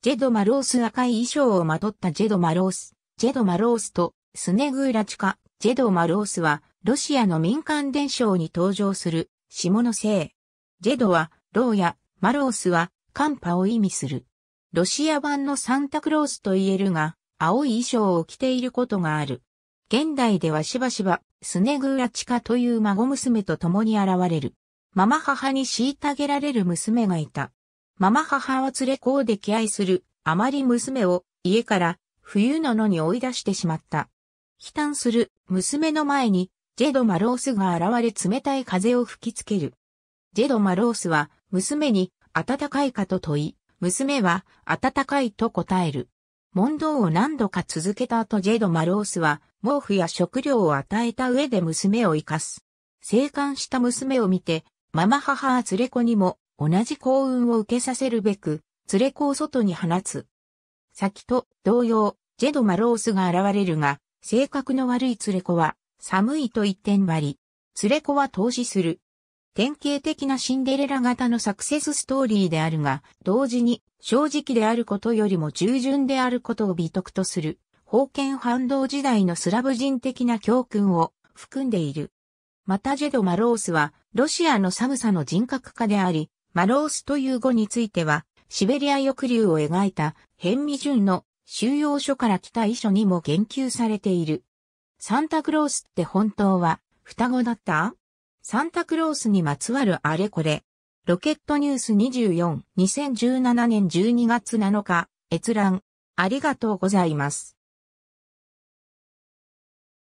ジェド・マロース赤い衣装をまとったジェド・マロース、ジェド・マロースとスネグーラチカ、ジェド・マロースはロシアの民間伝承に登場する下の姓。ジェドはローやマロースはカンパを意味する。ロシア版のサンタクロースと言えるが、青い衣装を着ていることがある。現代ではしばしば、スネグーラチカという孫娘と共に現れる。ママ母に虐げられる娘がいた。ママ母は連れ子を溺愛する、あまり娘を家から冬の野に追い出してしまった。悲嘆する娘の前にジェド・マロースが現れ冷たい風を吹きつける。ジェド・マロースは娘に暖かいかと問い、娘は暖かいと答える。問答を何度か続けた後ジェド・マロースは毛布や食料を与えた上で娘を生かす。生還した娘を見て、ママ母は連れ子にも同じ幸運を受けさせるべく、連れ子を外に放つ。先と同様、ジェド・マロースが現れるが、性格の悪い連れ子は、寒いと一点張り、連れ子は投資する。典型的なシンデレラ型のサクセスストーリーであるが、同時に正直であることよりも従順であることを美徳とする、封建反動時代のスラブ人的な教訓を含んでいる。またジェド・マロースは、ロシアの寒さの人格化であり、マロースという語については、シベリア抑留を描いた、変ン順の収容所から来た遺書にも言及されている。サンタクロースって本当は、双子だったサンタクロースにまつわるあれこれ。ロケットニュース24、2017年12月7日、閲覧、ありがとうございます。